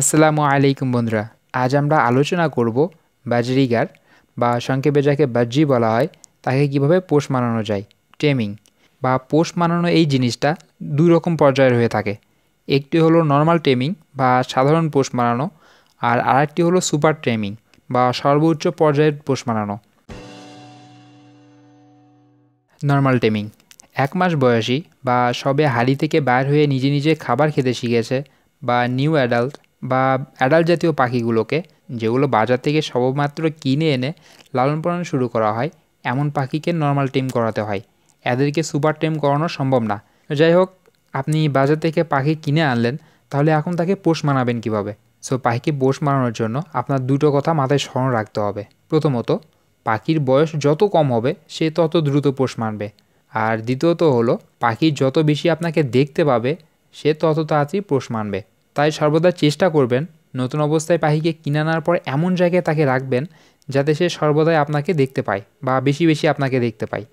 আসসালামু আলাইকুম বন্ধুরা আজ আমরা আলোচনা করব বাজরিগার বা সংক্ষেপে যাকে বাজ্জি বলা হয় তাকে কিভাবে পোষ মানানো যায় টেমিং বা পোষ মানানো এই জিনিসটা দুই রকম পর্যায়ের হয়ে থাকে একটি হলো নর্মাল টেমিং বা সাধারণ পোষ মানানো আর আরেকটি হলো সুপার টেমিং বা সর্বোচ্চ পর্যায়ের পোষ মানানো নর্মাল টেমিং এক মাস বয়সী বা সবে হাড়ি থেকে বাইর হয়ে নিজে নিজে খাবার খেতে শিখেছে বা নিউ অ্যাডাল্ট বা অ্যাডাল্ট জাতীয় পাখিগুলোকে যেগুলো বাজার থেকে সবমাত্র কিনে এনে লালন পালন শুরু করা হয় এমন পাখিকে নর্মাল টিম করাতে হয় এদেরকে সুপার টিম করানো সম্ভব না যাই হোক আপনি বাজার থেকে পাখি কিনে আনলেন তাহলে এখন তাকে পোষ মানাবেন কিভাবে সো পাখিকে পোষ মানানোর জন্য আপনার দুটো কথা মাথায় স্মরণ রাখতে হবে প্রথমত পাখির বয়স যত কম হবে সে তত দ্রুত পোষ মানবে আর দ্বিতীয়ত হলো পাখি যত বেশি আপনাকে দেখতে পাবে সে তত তাড়াতাড়ি পোষ মানবে তাই সর্বদা চেষ্টা করবেন নতুন অবস্থায় পাখিকে কিনে আনার পর এমন জায়গায় তাকে রাখবেন যাতে সে সর্বদাই আপনাকে দেখতে পায় বা বেশি বেশি আপনাকে দেখতে পায়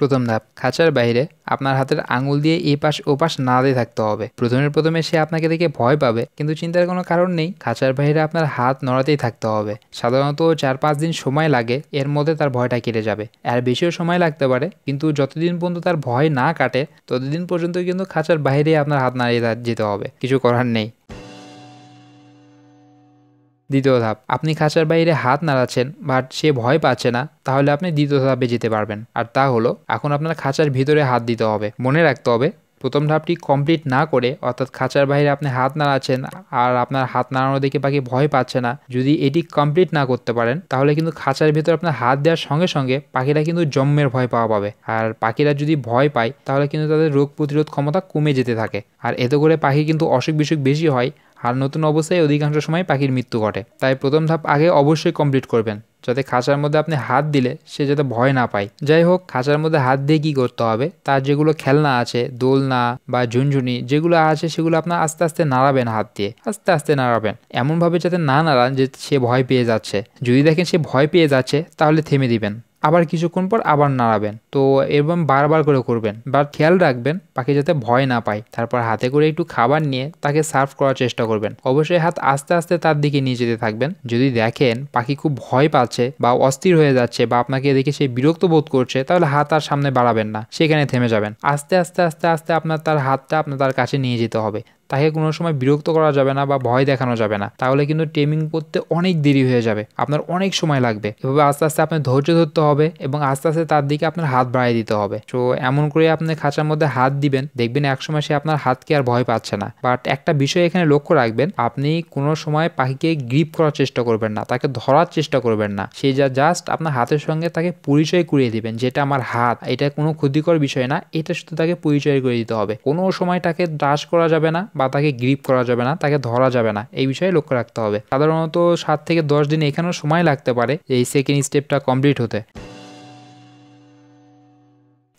প্রথম ধাপ খাঁচার বাইরে আপনার হাতের আঙুল দিয়ে এ পাশ ও পাশ না দিয়ে থাকতে হবে প্রথমে প্রথমে সে আপনাকে দেখে ভয় পাবে কিন্তু চিন্তার কোনো কারণ নেই খাঁচার বাইরে আপনার হাত নড়াতেই থাকতে হবে সাধারণত চার পাঁচ দিন সময় লাগে এর মধ্যে তার ভয়টা কেটে যাবে আর বেশিও সময় লাগতে পারে কিন্তু যতদিন পর্যন্ত তার ভয় না কাটে ততদিন পর্যন্ত কিন্তু খাঁচার বাইরে আপনার হাত নাড়িয়ে যেতে হবে কিছু করার নেই দ্বিতীয় ধাপ আপনি খাঁচার বাইরে হাত নাড়াচ্ছেন বাট সে ভয় পাচ্ছে না তাহলে আপনি দ্বিতীয় ধাপে যেতে পারবেন আর তা হলো এখন আপনার খাঁচার ভিতরে হাত দিতে হবে মনে রাখতে হবে প্রথম ধাপটি কমপ্লিট না করে অর্থাৎ খাঁচার বাইরে আপনি হাত নাড়াচ্ছেন আর আপনার হাত নাড়ানো দেখে পাখি ভয় পাচ্ছে না যদি এটি কমপ্লিট না করতে পারেন তাহলে কিন্তু খাঁচার ভিতর আপনার হাত দেওয়ার সঙ্গে সঙ্গে পাখিরা কিন্তু জম্মের ভয় পাওয়া পাবে আর পাখিরা যদি ভয় পায় তাহলে কিন্তু তাদের রোগ প্রতিরোধ ক্ষমতা কমে যেতে থাকে আর এতে করে পাখি কিন্তু অসুখ বিসুখ বেশি হয় আর নতুন অবস্থায় অধিকাংশ সময় পাখির মৃত্যু ঘটে তাই প্রথম ধাপ আগে অবশ্যই কমপ্লিট করবেন যাতে খাঁচার মধ্যে আপনি হাত দিলে সে যাতে ভয় না পায় যাই হোক খাঁচার মধ্যে হাত দিয়ে কী করতে হবে তার যেগুলো খেলনা আছে দোলনা বা ঝুনঝুনি যেগুলো আছে সেগুলো আপনার আস্তে আস্তে নাড়াবেন হাত দিয়ে আস্তে আস্তে নাড়াবেন এমনভাবে যাতে না নাড়ান যে সে ভয় পেয়ে যাচ্ছে যদি দেখেন সে ভয় পেয়ে যাচ্ছে তাহলে থেমে দিবেন আবার কিছুক্ষণ পর আবার নাড়াবেন তো এরকম বারবার করে করবেন বা খেয়াল রাখবেন পাখি যাতে ভয় না পায় তারপর হাতে করে একটু খাবার নিয়ে তাকে সার্ভ করার চেষ্টা করবেন অবশ্যই হাত আস্তে আস্তে তার দিকে নিয়ে যেতে থাকবেন যদি দেখেন পাখি খুব ভয় পাচ্ছে বা অস্থির হয়ে যাচ্ছে বা আপনাকে দেখে সে বিরক্ত বোধ করছে তাহলে হাত আর সামনে বাড়াবেন না সেখানে থেমে যাবেন আস্তে আস্তে আস্তে আস্তে আপনার তার হাতটা আপনার তার কাছে নিয়ে যেতে হবে তাকে কোনো সময় বিরক্ত করা যাবে না বা ভয় দেখানো যাবে না তাহলে কিন্তু টেমিং করতে অনেক দেরি হয়ে যাবে আপনার অনেক সময় লাগবে এভাবে আস্তে আস্তে আপনার ধৈর্য ধরতে হবে এবং আস্তে আস্তে তার দিকে আপনার হাত বাড়িয়ে দিতে হবে তো এমন করে আপনি খাঁচার মধ্যে হাত দিবেন দেখবেন একসময় সে আপনার হাতকে আর ভয় পাচ্ছে না বাট একটা বিষয় এখানে লক্ষ্য রাখবেন আপনি কোনো সময় পাখিকে গ্রিপ করার চেষ্টা করবেন না তাকে ধরার চেষ্টা করবেন না সে যা জাস্ট আপনার হাতের সঙ্গে তাকে পরিচয় করিয়ে দিবেন যেটা আমার হাত এটা কোনো ক্ষতিকর বিষয় না এটা শুধু তাকে পরিচয় করে দিতে হবে কোনো সময় তাকে ডাস করা যাবে না বা তাকে গ্রিপ করা যাবে না তাকে ধরা যাবে না এই বিষয়ে লক্ষ্য রাখতে হবে সাধারণত সাত থেকে দশ দিন এখানেও সময় লাগতে পারে এই সেকেন্ড স্টেপটা কমপ্লিট হতে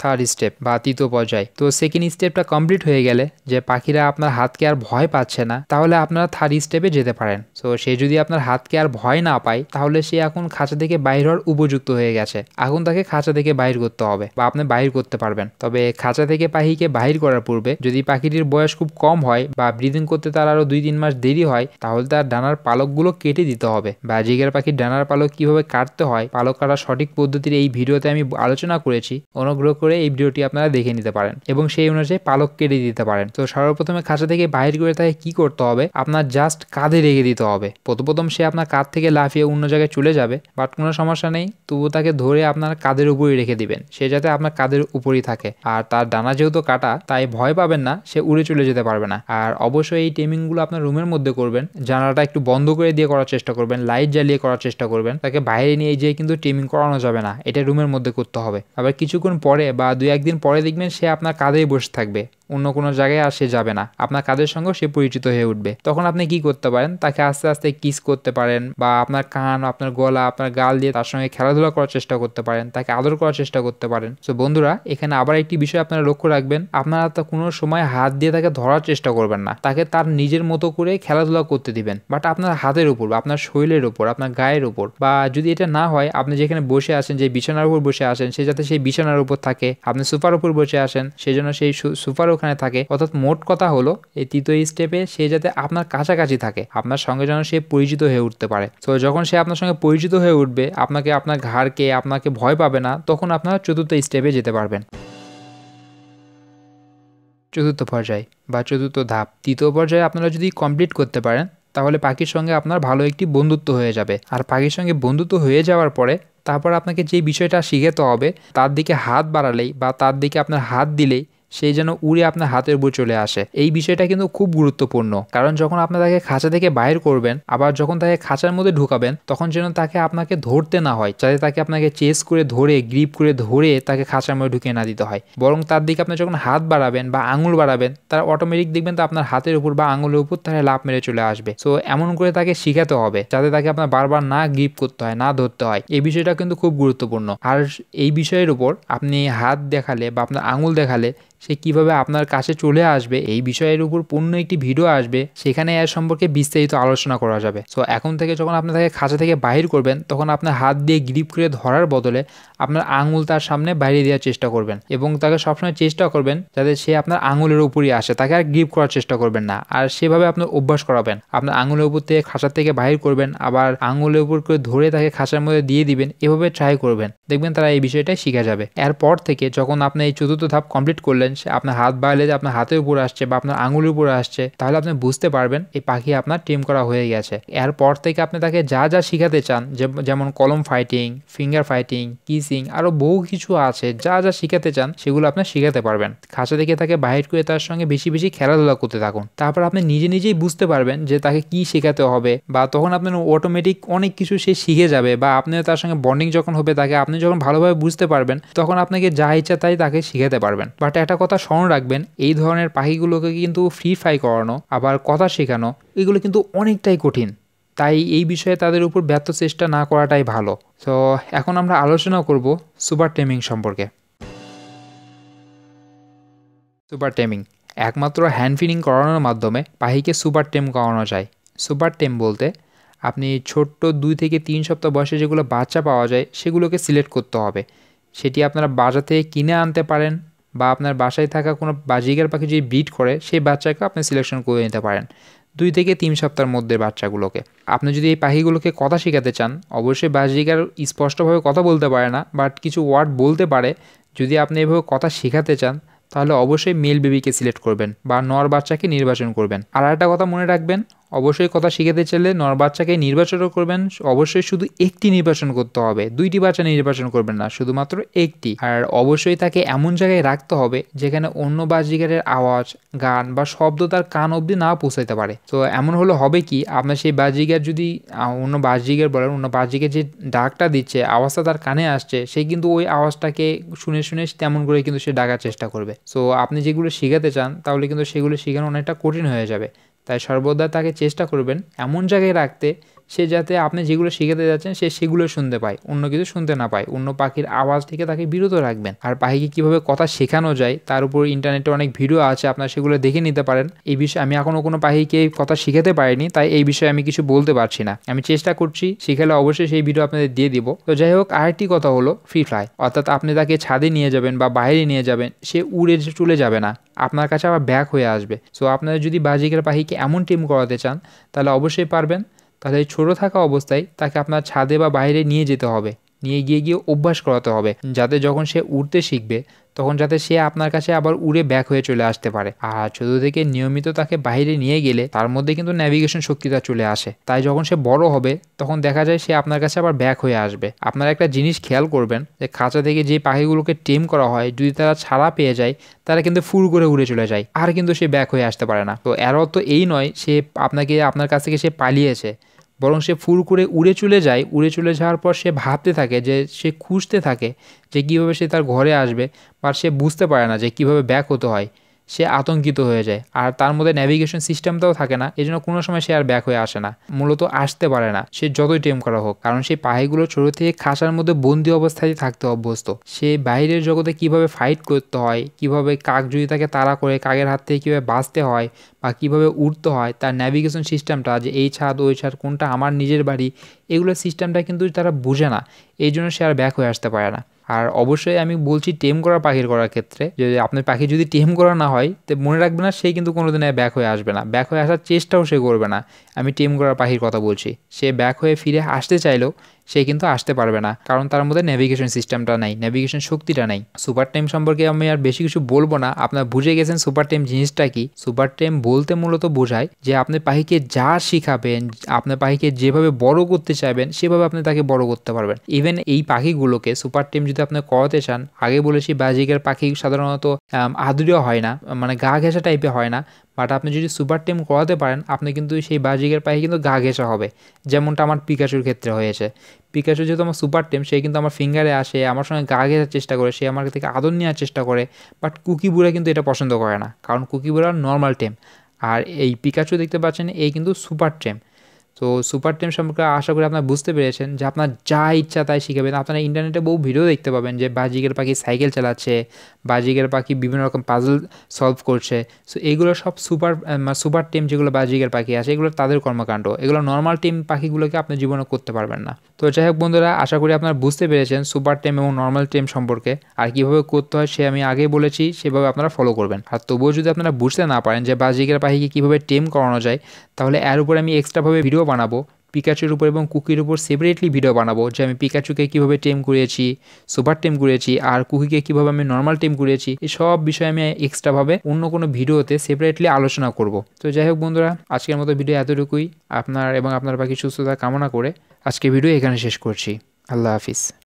থার্ড স্টেপ বা তৃতীয় পর্যায় তো সেকেন্ড স্টেপটা কমপ্লিট হয়ে গেলে যে পাখিরা আপনার হাতকে আর ভয় পাচ্ছে না তাহলে আপনারা থার্ড স্টেপে যেতে পারেন সো সে যদি আপনার হাতকে আর ভয় না পায় তাহলে সে এখন খাঁচা থেকে বাইর হওয়ার উপযুক্ত হয়ে গেছে এখন তাকে খাঁচা থেকে বাইর করতে হবে বা আপনি বাইর করতে পারবেন তবে খাঁচা থেকে পাখিকে বাহির করার পূর্বে যদি পাখিটির বয়স খুব কম হয় বা ব্রিদিং করতে তার আরও দুই তিন মাস দেরি হয় তাহলে তার ডানার পালকগুলো কেটে দিতে হবে বা জিগের পাখির ডানার পালক কিভাবে কাটতে হয় পালক কাটার সঠিক পদ্ধতির এই ভিডিওতে আমি আলোচনা করেছি অনুগ্রহ করে এই ভিডিওটি আপনারা দেখে নিতে পারেন এবং সেই অনুযায়ী পালক কেটে দিতে পারেন তো সর্বপ্রথমে খাঁচা থেকে বাহির করে তাকে কি করতে হবে আপনার জাস্ট কাঁধে রেখে দিতে হবে হবে প্রথম প্রথম সে আপনার কাঁধ থেকে লাফিয়ে অন্য জায়গায় চলে যাবে বাট কোনো সমস্যা নেই তবু তাকে ধরে আপনার কাঁধের উপরেই রেখে দিবেন সে যাতে আপনার কাঁধের উপরেই থাকে আর তার ডানা যেহেতু কাটা তাই ভয় পাবেন না সে উড়ে চলে যেতে পারবে না আর অবশ্যই এই টেমিংগুলো আপনার রুমের মধ্যে করবেন জানালাটা একটু বন্ধ করে দিয়ে করার চেষ্টা করবেন লাইট জ্বালিয়ে করার চেষ্টা করবেন তাকে বাইরে নিয়ে যেয়ে কিন্তু টেমিং করানো যাবে না এটা রুমের মধ্যে করতে হবে আবার কিছুক্ষণ পরে বা দু একদিন পরে দেখবেন সে আপনার কাঁধেই বসে থাকবে অন্য কোনো জায়গায় আর সে যাবে না আপনার কাজের সঙ্গে সে পরিচিত হয়ে উঠবে তখন আপনি কি করতে পারেন তাকে আস্তে আস্তে কিস করতে পারেন বা আপনার কান আপনার গলা আপনার গাল দিয়ে তার সঙ্গে খেলাধুলা করার চেষ্টা করতে পারেন তাকে আদর করার চেষ্টা করতে পারেন তো বন্ধুরা এখানে আবার একটি বিষয় আপনারা লক্ষ্য রাখবেন আপনারা তো কোনো সময় হাত দিয়ে তাকে ধরার চেষ্টা করবেন না তাকে তার নিজের মতো করে খেলাধুলা করতে দিবেন বাট আপনার হাতের উপর আপনার শরীরের উপর আপনার গায়ের উপর বা যদি এটা না হয় আপনি যেখানে বসে আছেন যে বিছানার উপর বসে আসেন সে যাতে সেই বিছানার উপর থাকে আপনি সোফার উপর বসে আসেন সেই জন্য সেই সোফার ওখানে থাকে অর্থাৎ মোট কথা হলো এই তৃতীয় স্টেপে সে যাতে আপনার কাছাকাছি থাকে আপনার সঙ্গে যেন সে পরিচিত হয়ে উঠতে পারে তো যখন সে আপনার সঙ্গে পরিচিত হয়ে উঠবে আপনাকে আপনার ঘাড়কে আপনাকে ভয় পাবে না তখন আপনারা চতুর্থ স্টেপে যেতে পারবেন চতুর্থ পর্যায় বা চতুর্থ ধাপ তৃতীয় পর্যায়ে আপনারা যদি কমপ্লিট করতে পারেন তাহলে পাখির সঙ্গে আপনার ভালো একটি বন্ধুত্ব হয়ে যাবে আর পাখির সঙ্গে বন্ধুত্ব হয়ে যাওয়ার পরে তারপর আপনাকে যে বিষয়টা শিখেতে হবে তার দিকে হাত বাড়ালেই বা তার দিকে আপনার হাত দিলেই সেই যেন উড়ে আপনার হাতের উপর চলে আসে এই বিষয়টা কিন্তু খুব গুরুত্বপূর্ণ কারণ যখন আপনি তাকে খাঁচা থেকে বাইর করবেন আবার যখন তাকে খাঁচার মধ্যে ঢুকাবেন তখন যেন তাকে আপনাকে ধরতে না হয় যাতে তাকে আপনাকে চেস করে ধরে গ্রিপ করে ধরে তাকে খাঁচার মধ্যে ঢুকিয়ে না দিতে হয় বরং তার দিকে আপনি যখন হাত বাড়াবেন বা আঙুল বাড়াবেন তার অটোমেটিক দেখবেন তো আপনার হাতের উপর বা আঙুলের উপর তারা লাভ মেরে চলে আসবে সো এমন করে তাকে শিখাতে হবে যাতে তাকে আপনার বারবার না গ্রিপ করতে হয় না ধরতে হয় এই বিষয়টা কিন্তু খুব গুরুত্বপূর্ণ আর এই বিষয়ের উপর আপনি হাত দেখালে বা আপনার আঙুল দেখালে সে কিভাবে আপনার কাছে চলে আসবে এই বিষয়ের উপর পূর্ণ একটি ভিডিও আসবে সেখানে এর সম্পর্কে বিস্তারিত আলোচনা করা যাবে সো এখন থেকে যখন আপনি তাকে খাঁচা থেকে বাহির করবেন তখন আপনার হাত দিয়ে গ্রিপ করে ধরার বদলে আপনার আঙুল তার সামনে বাইরে দেওয়ার চেষ্টা করবেন এবং তাকে সবসময় চেষ্টা করবেন যাতে সে আপনার আঙুলের উপরই আসে তাকে আর গ্রিপ করার চেষ্টা করবেন না আর সেভাবে আপনার অভ্যাস করাবেন আপনার আঙুলের উপর থেকে খাঁচা থেকে বাহির করবেন আবার আঙুলের উপর করে ধরে তাকে খাঁচার মধ্যে দিয়ে দিবেন এভাবে ট্রাই করবেন দেখবেন তারা এই বিষয়টা শিখে যাবে এরপর থেকে যখন আপনি এই চতুর্থ ধাপ কমপ্লিট করলেন করেন সে আপনার হাত বাড়লে যে আপনার হাতের উপরে আসছে বা আপনার আঙুলের উপরে আসছে তাহলে আপনি বুঝতে পারবেন এই পাখি আপনার টিম করা হয়ে গেছে এরপর থেকে আপনি তাকে যা যা শিখাতে চান যেমন কলম ফাইটিং ফিঙ্গার ফাইটিং কিসিং আরও বহু কিছু আছে যা যা শিখাতে চান সেগুলো আপনি শিখাতে পারবেন খাঁচা থেকে তাকে বাহির করে তার সঙ্গে বেশি বেশি খেলাধুলা করতে থাকুন তারপর আপনি নিজে নিজেই বুঝতে পারবেন যে তাকে কি শেখাতে হবে বা তখন আপনার অটোমেটিক অনেক কিছু সে শিখে যাবে বা আপনি তার সঙ্গে বন্ডিং যখন হবে তাকে আপনি যখন ভালোভাবে বুঝতে পারবেন তখন আপনাকে যা ইচ্ছা তাই তাকে শিখাতে পারবেন বাট একটা কথা স্মরণ রাখবেন এই ধরনের পাখিগুলোকে কিন্তু ফ্রি ফ্রাই করানো আবার কথা শেখানো এগুলো কিন্তু অনেকটাই কঠিন তাই এই বিষয়ে তাদের উপর ব্যর্থ চেষ্টা না করাটাই ভালো তো এখন আমরা আলোচনা করব সুপার টেমিং সম্পর্কে সুপার টেমিং একমাত্র হ্যান্ড ফিডিং করানোর মাধ্যমে পাখিকে সুপার টেম করানো যায় সুপার টেম বলতে আপনি ছোট্ট দুই থেকে তিন সপ্তাহ বয়সে যেগুলো বাচ্চা পাওয়া যায় সেগুলোকে সিলেক্ট করতে হবে সেটি আপনারা বাজার থেকে কিনে আনতে পারেন বা আপনার বাসায় থাকা কোনো বাজিগার পাখি যদি বিট করে সেই বাচ্চাকেও আপনি সিলেকশন করে নিতে পারেন দুই থেকে তিন সপ্তাহের মধ্যে বাচ্চাগুলোকে আপনি যদি এই পাখিগুলোকে কথা শেখাতে চান অবশ্যই বাজিগার স্পষ্টভাবে কথা বলতে পারে না বাট কিছু ওয়ার্ড বলতে পারে যদি আপনি এভাবে কথা শেখাতে চান তাহলে অবশ্যই মেল বেবিকে সিলেক্ট করবেন বা নর বাচ্চাকে নির্বাচন করবেন আর একটা কথা মনে রাখবেন অবশ্যই কথা শিখাতে চাইলে নর বাচ্চাকে নির্বাচনও করবেন অবশ্যই শুধু একটি নির্বাচন করতে হবে দুইটি বাচ্চা নির্বাচন করবেন না শুধুমাত্র একটি আর অবশ্যই তাকে এমন জায়গায় রাখতে হবে যেখানে অন্য বাজিগারের আওয়াজ গান বা শব্দ তার কান অবধি না পৌঁছাইতে পারে তো এমন হলে হবে কি আপনার সেই বাজিগার যদি অন্য বাজিকার বলেন অন্য বাজিগার যে ডাকটা দিচ্ছে আওয়াজটা তার কানে আসছে সে কিন্তু ওই আওয়াজটাকে শুনে শুনে তেমন করে কিন্তু সে ডাকার চেষ্টা করবে সো আপনি যেগুলো শেখাতে চান তাহলে কিন্তু সেগুলো শেখানো অনেকটা কঠিন হয়ে যাবে তাই সর্বদা তাকে চেষ্টা করবেন এমন জায়গায় রাখতে সে যাতে আপনি যেগুলো শিখাতে যাচ্ছেন সে সেগুলো শুনতে পায় অন্য কিছু শুনতে না পায় অন্য পাখির আওয়াজ থেকে তাকে বিরত রাখবেন আর পাখিকে কিভাবে কথা শেখানো যায় তার উপর ইন্টারনেটে অনেক ভিডিও আছে আপনারা সেগুলো দেখে নিতে পারেন এই বিষয়ে আমি এখনও কোনো পাখিকে কথা শিখাতে পারিনি তাই এই বিষয়ে আমি কিছু বলতে পারছি না আমি চেষ্টা করছি শিখালে অবশ্যই সেই ভিডিও আপনাদের দিয়ে দিব তো যাই হোক আরেকটি কথা হলো ফ্রি ফ্লাই অর্থাৎ আপনি তাকে ছাদে নিয়ে যাবেন বা বাইরে নিয়ে যাবেন সে উড়ে চলে যাবে না আপনার কাছে আবার ব্যাক হয়ে আসবে সো আপনারা যদি বাজিকের পাখিকে এমন টিম করাতে চান তাহলে অবশ্যই পারবেন তাদের ছোট থাকা অবস্থায় তাকে আপনার ছাদে বা বাইরে নিয়ে যেতে হবে নিয়ে গিয়ে গিয়ে অভ্যাস করাতে হবে যাতে যখন সে উড়তে শিখবে তখন যাতে সে আপনার কাছে আবার উড়ে ব্যাক হয়ে চলে আসতে পারে আর ছোট থেকে নিয়মিত তাকে বাইরে নিয়ে গেলে তার মধ্যে কিন্তু ন্যাভিগেশন শক্তিটা চলে আসে তাই যখন সে বড় হবে তখন দেখা যায় সে আপনার কাছে আবার ব্যাক হয়ে আসবে আপনারা একটা জিনিস খেয়াল করবেন যে খাঁচা থেকে যে পাখিগুলোকে টেম করা হয় যদি তারা ছাড়া পেয়ে যায় তারা কিন্তু ফুল করে উড়ে চলে যায় আর কিন্তু সে ব্যাক হয়ে আসতে পারে না তো এর অর্থ এই নয় সে আপনাকে আপনার কাছ থেকে সে পালিয়েছে বরং সে ফুর করে উড়ে চলে যায় উড়ে চলে যাওয়ার পর সে ভাবতে থাকে যে সে খুঁজতে থাকে যে কীভাবে সে তার ঘরে আসবে বা সে বুঝতে পারে না যে কীভাবে ব্যাক হতে হয় সে আতঙ্কিত হয়ে যায় আর তার মধ্যে ন্যাভিগেশন সিস্টেমটাও থাকে না এই জন্য কোনো সময় সে আর ব্যাক হয়ে আসে না মূলত আসতে পারে না সে যতই টেম করা হোক কারণ সেই পাহাড়িগুলো ছোট থেকে খাসার মধ্যে বন্দি অবস্থায় থাকতে অভ্যস্ত সে বাইরের জগতে কিভাবে ফাইট করতে হয় কিভাবে কাক যদি তাকে তাড়া করে কাকের হাত থেকে কীভাবে বাঁচতে হয় বা কিভাবে উঠতে হয় তার ন্যাভিগেশন সিস্টেমটা যে এই ছাদ ওই ছাদ কোনটা আমার নিজের বাড়ি এগুলো সিস্টেমটা কিন্তু তারা বুঝে না এই জন্য সে আর ব্যাক হয়ে আসতে পারে না আর অবশ্যই আমি বলছি টেম করা পাখির করার ক্ষেত্রে যে আপনার পাখি যদি টেম করা না হয় তো মনে রাখবে না সেই কিন্তু কোনোদিন ব্যাক হয়ে আসবে না ব্যাক হয়ে আসার চেষ্টাও সে করবে না আমি টিম করার পাখির কথা বলছি সে ব্যাক হয়ে ফিরে আসতে চাইলেও সে কিন্তু আসতে পারবে না কারণ তার মধ্যে নেভিগেশন সিস্টেমটা নাই নেভিগেশন শক্তিটা নাই সুপার টেম সম্পর্কে আমি আর বেশি কিছু বলবো না আপনার বুঝে গেছেন সুপার টেম জিনিসটা কি সুপার টেম বলতে মূলত বোঝায় যে আপনি পাখিকে যা শিখাবেন আপনার পাখিকে যেভাবে বড় করতে চাইবেন সেভাবে আপনি তাকে বড় করতে পারবেন ইভেন এই পাখিগুলোকে সুপার টেম যদি আপনি করাতে চান আগে বলেছি বাজিকের পাখি সাধারণত আদুরীয় হয় না মানে গা ঘেঁষা টাইপে হয় না বাট আপনি যদি সুপার টিম করাতে পারেন আপনি কিন্তু সেই বাজিকের পায়ে কিন্তু গা ঘেঁষা হবে যেমনটা আমার পিকাচুর ক্ষেত্রে হয়েছে পিকাচু যেহেতু আমার সুপার টিম সে কিন্তু আমার ফিঙ্গারে আসে আমার সঙ্গে গা ঘেঁচার চেষ্টা করে সে আমার থেকে আদর নেওয়ার চেষ্টা করে বাট কুকিবুরা কিন্তু এটা পছন্দ করে না কারণ কুকিবুরা নর্মাল টিম আর এই পিকাচু দেখতে পাচ্ছেন এই কিন্তু সুপার টিম তো সুপার টিম সম্পর্কে আশা করি আপনারা বুঝতে পেরেছেন যে আপনার যা ইচ্ছা তাই শিখাবেন আপনারা ইন্টারনেটে বহু ভিডিও দেখতে পাবেন যে বাজিকের পাখি সাইকেল চালাচ্ছে বাজিকের পাখি বিভিন্ন রকম পাজল সলভ করছে সো এগুলো সব সুপার সুপার টিম যেগুলো বাজিকের পাখি আছে এগুলো তাদের কর্মকাণ্ড এগুলো নর্মাল টিম পাখিগুলোকে আপনি জীবনে করতে পারবেন না তো যাই হোক বন্ধুরা আশা করি আপনারা বুঝতে পেরেছেন সুপার টিম এবং নর্মাল টিম সম্পর্কে আর কীভাবে করতে হয় সে আমি আগে বলেছি সেভাবে আপনারা ফলো করবেন আর তবুও যদি আপনারা বুঝতে না পারেন যে বাজিকের পাখিকে কীভাবে টিম করানো যায় তাহলে এর উপরে আমি এক্সট্রাভাবে ভিডিও বানাবো পিকাচুর উপর এবং কুকির উপর সেপারেটলি ভিডিও বানাবো যে আমি পিকাচুকে কীভাবে টেম করিয়েছি সুপার টেম করিয়েছি আর কুকিকে কীভাবে আমি নর্মাল টেম করিয়েছি এই সব বিষয়ে আমি এক্সট্রাভাবে অন্য কোনো ভিডিওতে সেপারেটলি আলোচনা করব তো যাই হোক বন্ধুরা আজকের মতো ভিডিও এতটুকুই আপনার এবং আপনার বাকি সুস্থতা কামনা করে আজকে ভিডিও এখানে শেষ করছি আল্লাহ হাফিজ